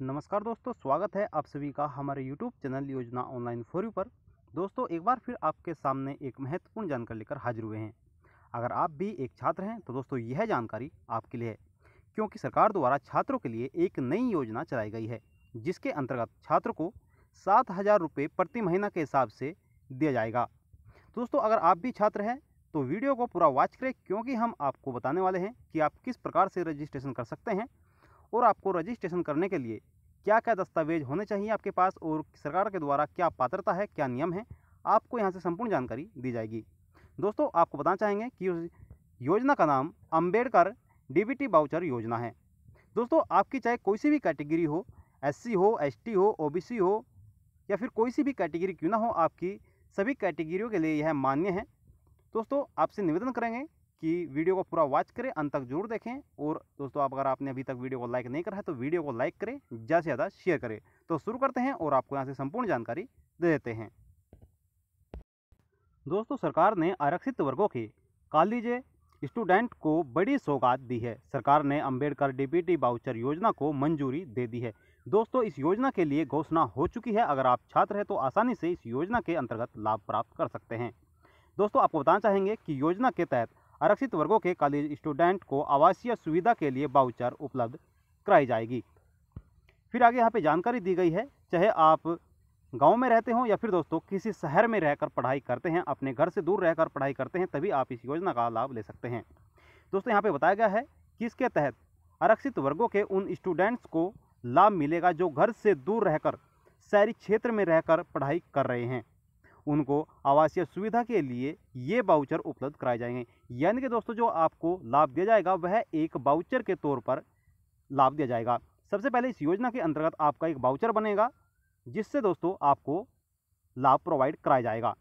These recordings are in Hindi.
नमस्कार दोस्तों स्वागत है आप सभी का हमारे यूट्यूब चैनल योजना ऑनलाइन फोरू पर दोस्तों एक बार फिर आपके सामने एक महत्वपूर्ण जानकारी लेकर हाजिर हुए हैं अगर आप भी एक छात्र हैं तो दोस्तों यह जानकारी आपके लिए है क्योंकि सरकार द्वारा छात्रों के लिए एक नई योजना चलाई गई है जिसके अंतर्गत छात्र को सात हज़ार रुपये प्रति महीना के हिसाब से दिया जाएगा दोस्तों अगर आप भी छात्र हैं तो वीडियो को पूरा वॉच करें क्योंकि हम आपको बताने वाले हैं कि आप किस प्रकार से रजिस्ट्रेशन कर सकते हैं और आपको रजिस्ट्रेशन करने के लिए क्या क्या दस्तावेज होने चाहिए आपके पास और सरकार के द्वारा क्या पात्रता है क्या नियम है आपको यहाँ से संपूर्ण जानकारी दी जाएगी दोस्तों आपको बताना चाहेंगे कि योजना का नाम अम्बेडकर डीबीटी बाउचर योजना है दोस्तों आपकी चाहे कोई सी भी कैटेगरी हो एससी हो एसटी हो ओबीसी हो या फिर कोई सी भी कैटेगरी क्यों ना हो आपकी सभी कैटेगरियों के लिए यह मान्य है दोस्तों आपसे निवेदन करेंगे कि वीडियो को पूरा वॉच करें अंत तक जरूर देखें और दोस्तों आप अगर आपने अभी तक वीडियो को लाइक नहीं करा है तो वीडियो को लाइक करें ज़्यादा से ज़्यादा शेयर करें तो शुरू करते हैं और आपको यहाँ से संपूर्ण जानकारी दे देते हैं दोस्तों सरकार ने आरक्षित वर्गों के कॉलेज स्टूडेंट को बड़ी सौगात दी है सरकार ने अंबेडकर डिबीटी बाउचर योजना को मंजूरी दे दी है दोस्तों इस योजना के लिए घोषणा हो चुकी है अगर आप छात्र हैं तो आसानी से इस योजना के अंतर्गत लाभ प्राप्त कर सकते हैं दोस्तों आपको बताना चाहेंगे कि योजना के तहत आरक्षित वर्गों के कॉलेज स्टूडेंट को आवासीय सुविधा के लिए बाउचर उपलब्ध कराई जाएगी फिर आगे यहाँ पे जानकारी दी गई है चाहे आप गांव में रहते हों या फिर दोस्तों किसी शहर में रहकर पढ़ाई करते हैं अपने घर से दूर रहकर पढ़ाई करते हैं तभी आप इस योजना का लाभ ले सकते हैं दोस्तों यहाँ पर बताया गया है कि इसके तहत आरक्षित वर्गों के उन स्टूडेंट्स को लाभ मिलेगा जो घर से दूर रहकर शहरी क्षेत्र में रहकर पढ़ाई कर रहे हैं उनको आवासीय सुविधा के लिए ये बाउचर उपलब्ध कराए जाएंगे यानी कि दोस्तों जो आपको लाभ दिया जाएगा वह एक बाउचर के तौर पर लाभ दिया जाएगा सबसे पहले इस योजना के अंतर्गत आपका एक बाउचर बनेगा जिससे दोस्तों आपको लाभ प्रोवाइड कराया जाएगा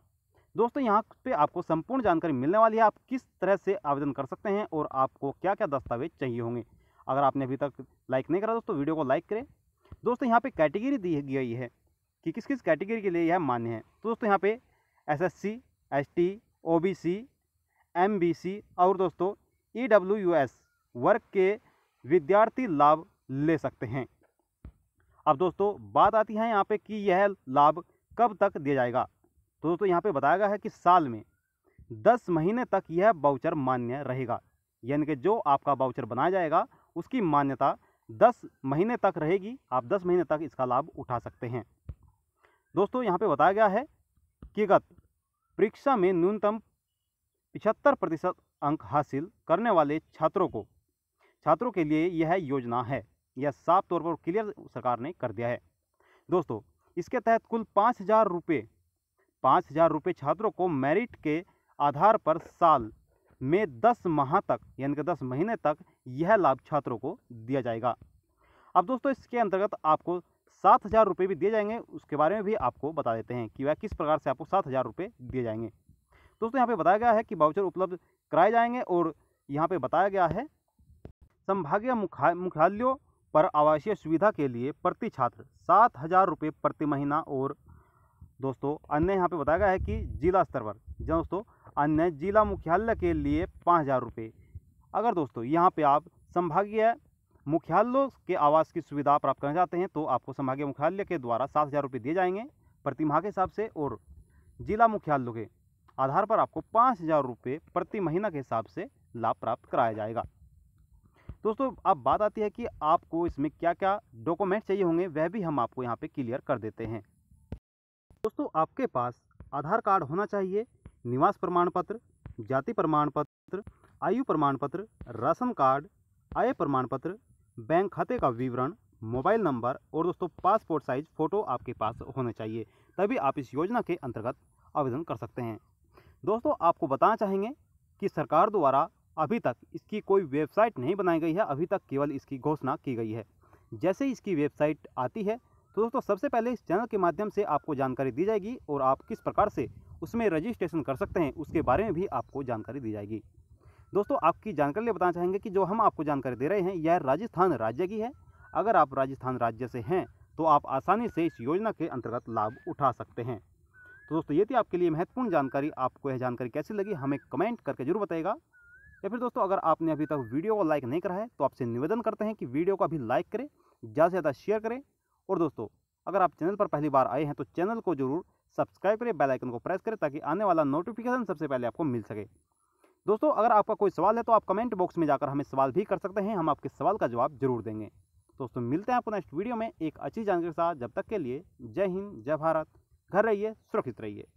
दोस्तों यहाँ पे आपको संपूर्ण जानकारी मिलने वाली है आप किस तरह से आवेदन कर सकते हैं और आपको क्या क्या दस्तावेज चाहिए होंगे अगर आपने अभी तक लाइक नहीं करा दोस्तों वीडियो को लाइक करें दोस्तों यहाँ पे कैटेगरी दी गई है कि किस किस कैटेगरी के लिए यह मान्य है तो दोस्तों यहाँ पे S S C S T O B C M B C और दोस्तों ईडब्ल्यूयूएस यू एस वर्ग के विद्यार्थी लाभ ले सकते हैं अब दोस्तों बात आती है यहाँ पे कि यह लाभ कब तक दिया जाएगा तो दोस्तों यहाँ पे बताया गया है कि साल में दस महीने तक यह बाउचर मान्य रहेगा यानी कि जो आपका बाउचर बनाया जाएगा उसकी मान्यता दस महीने तक रहेगी आप दस महीने तक इसका लाभ उठा सकते हैं दोस्तों यहाँ पे बताया गया है कि गत परीक्षा में न्यूनतम पिछहत्तर प्रतिशत अंक हासिल करने वाले छात्रों को छात्रों के लिए यह योजना है यह साफ तौर पर क्लियर सरकार ने कर दिया है दोस्तों इसके तहत कुल पाँच हज़ार रुपये पाँच हज़ार रुपये छात्रों को मेरिट के आधार पर साल में दस माह तक यानी कि दस महीने तक यह लाभ छात्रों को दिया जाएगा अब दोस्तों इसके अंतर्गत आपको सात हज़ार रुपये भी दिए जाएंगे उसके बारे में भी आपको बता देते हैं कि वह किस प्रकार से आपको सात हज़ार रुपये दिए जाएंगे दोस्तों यहाँ पे बताया गया है कि बाउचर उपलब्ध कराए जाएंगे और यहाँ पे बताया गया है संभागीय मुख्यालयों पर आवासीय सुविधा के लिए प्रति छात्र सात हज़ार रुपये प्रति महीना और दोस्तों अन्य यहाँ पर बताया गया है कि जिला स्तर पर दोस्तों अन्य जिला मुख्यालय के लिए पाँच हज़ार रुपये अगर दोस्तों यहाँ पर आप संभागीय मुख्यालयों के आवास की सुविधा प्राप्त करना चाहते हैं तो आपको संभागीय मुख्यालय के द्वारा सात हज़ार रुपये दिए जाएंगे प्रति माह के हिसाब से और जिला मुख्यालयों के आधार पर आपको पाँच हज़ार रुपये प्रति महीना के हिसाब से लाभ प्राप्त कराया जाएगा दोस्तों अब बात आती है कि आपको इसमें क्या क्या डॉक्यूमेंट चाहिए होंगे वह भी हम आपको यहाँ पर क्लियर कर देते हैं दोस्तों आपके पास आधार कार्ड होना चाहिए निवास प्रमाण पत्र जाति प्रमाण पत्र आयु प्रमाण पत्र राशन कार्ड आय प्रमाण पत्र बैंक खाते का विवरण मोबाइल नंबर और दोस्तों पासपोर्ट साइज फ़ोटो आपके पास होने चाहिए तभी आप इस योजना के अंतर्गत आवेदन कर सकते हैं दोस्तों आपको बताना चाहेंगे कि सरकार द्वारा अभी तक इसकी कोई वेबसाइट नहीं बनाई गई है अभी तक केवल इसकी घोषणा की गई है जैसे ही इसकी वेबसाइट आती है तो दोस्तों सबसे पहले इस चैनल के माध्यम से आपको जानकारी दी जाएगी और आप किस प्रकार से उसमें रजिस्ट्रेशन कर सकते हैं उसके बारे में भी आपको जानकारी दी जाएगी दोस्तों आपकी जानकारी लिए बताना चाहेंगे कि जो हम आपको जानकारी दे रहे हैं यह राजस्थान राज्य की है अगर आप राजस्थान राज्य से हैं तो आप आसानी से इस योजना के अंतर्गत लाभ उठा सकते हैं तो दोस्तों ये थी आपके लिए महत्वपूर्ण जानकारी आपको यह जानकारी कैसी लगी हमें कमेंट करके जरूर बताएगा या फिर दोस्तों अगर आपने अभी तक वीडियो को लाइक नहीं करा है तो आपसे निवेदन करते हैं कि वीडियो को अभी लाइक करें ज़्यादा से ज़्यादा शेयर करें और दोस्तों अगर आप चैनल पर पहली बार आए हैं तो चैनल को जरूर सब्सक्राइब करें बेल आइकन को प्रेस करें ताकि आने वाला नोटिफिकेशन सबसे पहले आपको मिल सके दोस्तों अगर आपका कोई सवाल है तो आप कमेंट बॉक्स में जाकर हमें सवाल भी कर सकते हैं हम आपके सवाल का जवाब जरूर देंगे दोस्तों मिलते हैं आपको नेक्स्ट वीडियो में एक अच्छी जानकारी के साथ जब तक के लिए जय हिंद जय भारत घर रहिए सुरक्षित रहिए